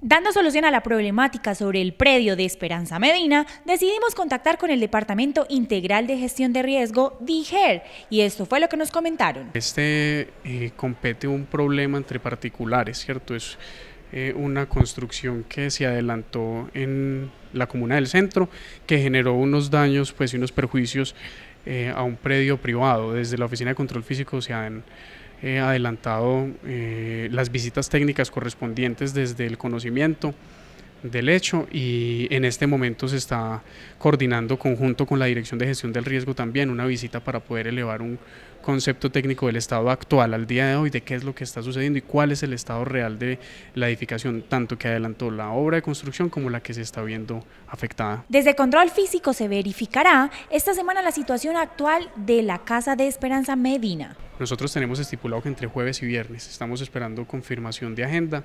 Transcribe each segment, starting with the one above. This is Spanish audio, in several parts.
Dando solución a la problemática sobre el predio de Esperanza Medina, decidimos contactar con el Departamento Integral de Gestión de Riesgo, DIGER, y esto fue lo que nos comentaron. Este eh, compete un problema entre particulares, ¿cierto? Es eh, una construcción que se adelantó en la comuna del centro, que generó unos daños pues, y unos perjuicios eh, a un predio privado. Desde la Oficina de Control Físico se han he adelantado eh, las visitas técnicas correspondientes desde el conocimiento del hecho y en este momento se está coordinando conjunto con la Dirección de Gestión del Riesgo también una visita para poder elevar un concepto técnico del estado actual al día de hoy de qué es lo que está sucediendo y cuál es el estado real de la edificación, tanto que adelantó la obra de construcción como la que se está viendo afectada. Desde control físico se verificará esta semana la situación actual de la Casa de Esperanza Medina. Nosotros tenemos estipulado que entre jueves y viernes, estamos esperando confirmación de agenda,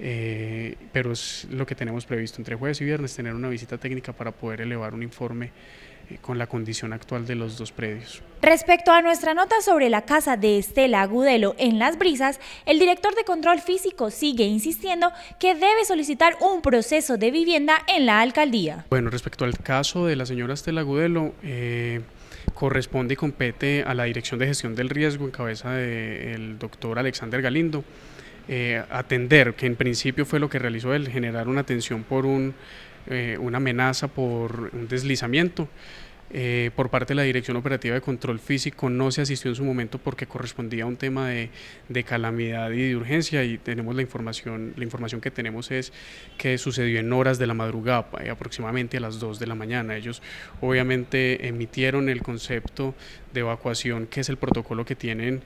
eh, pero es lo que tenemos previsto entre jueves y viernes, tener una visita técnica para poder elevar un informe eh, con la condición actual de los dos predios. Respecto a nuestra nota sobre la casa de Estela Agudelo en Las Brisas, el director de control físico sigue insistiendo que debe solicitar un proceso de vivienda en la alcaldía. Bueno, respecto al caso de la señora Estela Agudelo, eh, corresponde y compete a la Dirección de Gestión del Riesgo en cabeza del doctor Alexander Galindo. Eh, atender, que en principio fue lo que realizó él, generar una atención por un, eh, una amenaza por un deslizamiento. Eh, por parte de la Dirección Operativa de Control Físico no se asistió en su momento porque correspondía a un tema de, de, calamidad y de urgencia y tenemos la información, la información que tenemos es que sucedió en horas de la madrugada, eh, aproximadamente a las 2 de la mañana. Ellos obviamente emitieron el concepto de evacuación que es el protocolo que tienen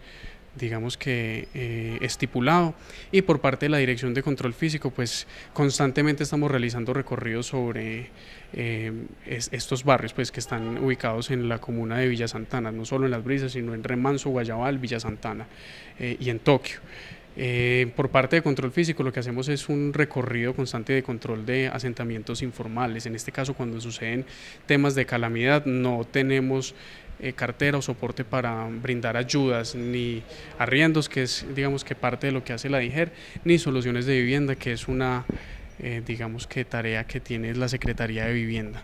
digamos que eh, estipulado y por parte de la Dirección de Control Físico pues constantemente estamos realizando recorridos sobre eh, estos barrios pues que están ubicados en la comuna de Villa Santana, no solo en Las Brisas sino en Remanso, Guayabal, Villa Santana eh, y en Tokio. por parte de control físico lo que hacemos es un recorrido constante de control de asentamientos informales. En este caso cuando suceden temas de calamidad no tenemos eh, cartera o soporte para brindar ayudas, ni arriendos, que es digamos que parte de lo que hace la DIGER, ni soluciones de vivienda, que es una eh, digamos que tarea que tiene la Secretaría de Vivienda.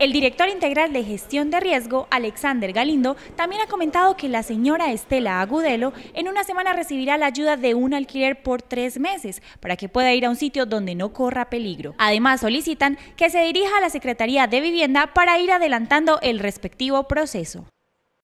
El director integral de gestión de riesgo, Alexander Galindo, también ha comentado que la señora Estela Agudelo en una semana recibirá la ayuda de un alquiler por tres meses para que pueda ir a un sitio donde no corra peligro. Además, solicitan que se dirija a la Secretaría de Vivienda para ir adelantando el respectivo proceso.